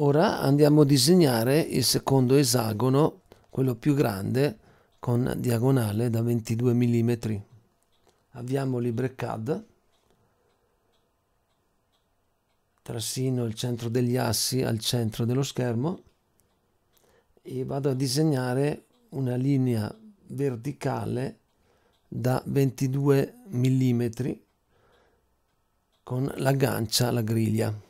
Ora andiamo a disegnare il secondo esagono, quello più grande, con diagonale da 22 mm. Avviamo LibreCAD, trasino il centro degli assi al centro dello schermo e vado a disegnare una linea verticale da 22 mm con la gancia alla griglia.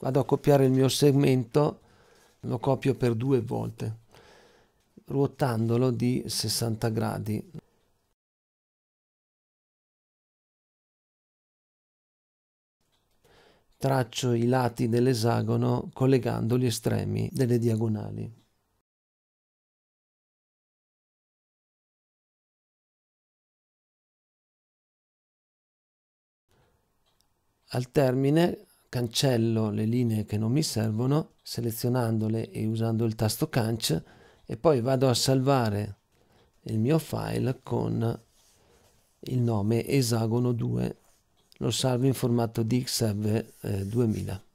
vado a copiare il mio segmento, lo copio per due volte, ruotandolo di 60 gradi. Traccio i lati dell'esagono collegando gli estremi delle diagonali. Al termine cancello le linee che non mi servono selezionandole e usando il tasto canc e poi vado a salvare il mio file con il nome esagono 2 lo salvo in formato DXF 2000